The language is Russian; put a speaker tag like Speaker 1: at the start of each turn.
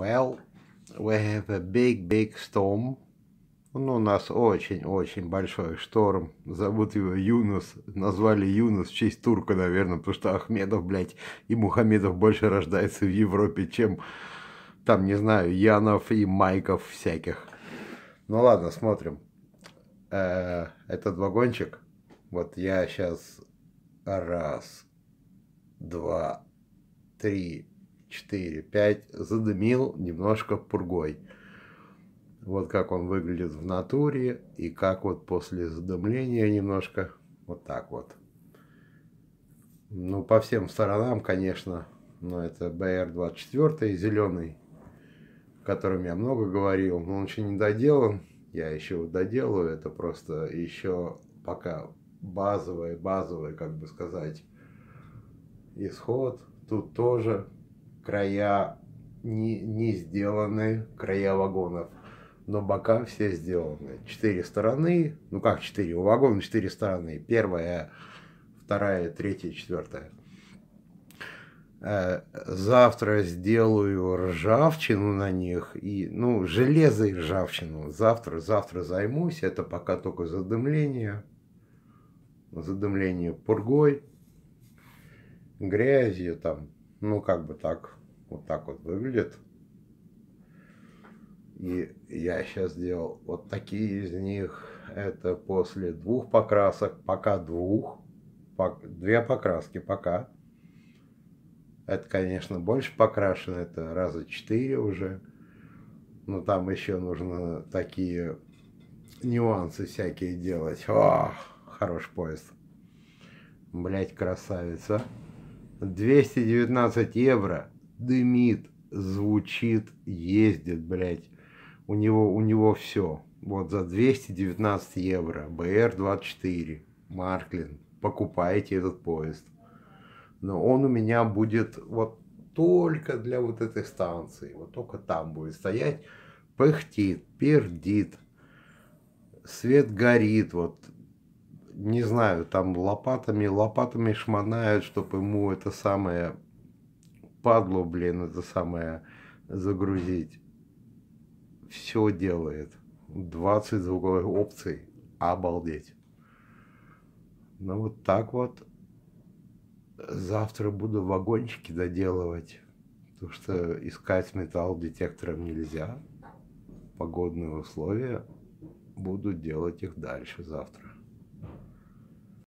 Speaker 1: Well, we have a big, big storm. Ну, у нас очень-очень большой шторм. Зовут его Юнус. Назвали Юнус в честь турка, наверное, потому что Ахмедов, блядь, и Мухамедов больше рождается в Европе, чем там, не знаю, Янов и Майков всяких. Ну ладно, смотрим. Э -э, этот вагончик. Вот я сейчас раз, два, три, 4, 5 задымил немножко пургой. Вот как он выглядит в натуре и как вот после задымления немножко вот так вот. Ну, по всем сторонам, конечно, но это BR-24, зеленый, о котором я много говорил, но он еще не доделан. Я еще доделаю, это просто еще пока базовый, базовый, как бы сказать, исход. Тут тоже края не, не сделаны, края вагонов, но бока все сделаны. Четыре стороны, ну как четыре, у вагона четыре стороны. Первая, вторая, третья, четвертая. Э, завтра сделаю ржавчину на них, и, ну, железо и ржавчину. Завтра, завтра займусь, это пока только задымление, задымление пургой, грязью там, ну, как бы так, вот так вот выглядит. И я сейчас делал вот такие из них. Это после двух покрасок, пока двух. По, две покраски пока. Это, конечно, больше покрашено, это раза четыре уже. Но там еще нужно такие нюансы всякие делать. О, хороший поезд. Блять, красавица. 219 евро. Дымит, звучит, ездит, блядь. У него, у него все. Вот за 219 евро. БР-24. Марклин. Покупайте этот поезд. Но он у меня будет вот только для вот этой станции. Вот только там будет стоять. Пыхтит, пердит. Свет горит. Вот не знаю, там лопатами, лопатами шмонают, чтобы ему это самое падло, блин, это самое загрузить. Все делает. 20 звуковых опций. Обалдеть. Ну вот так вот. Завтра буду вагончики доделывать. Потому что искать металл детектором нельзя. Погодные условия. Буду делать их дальше завтра.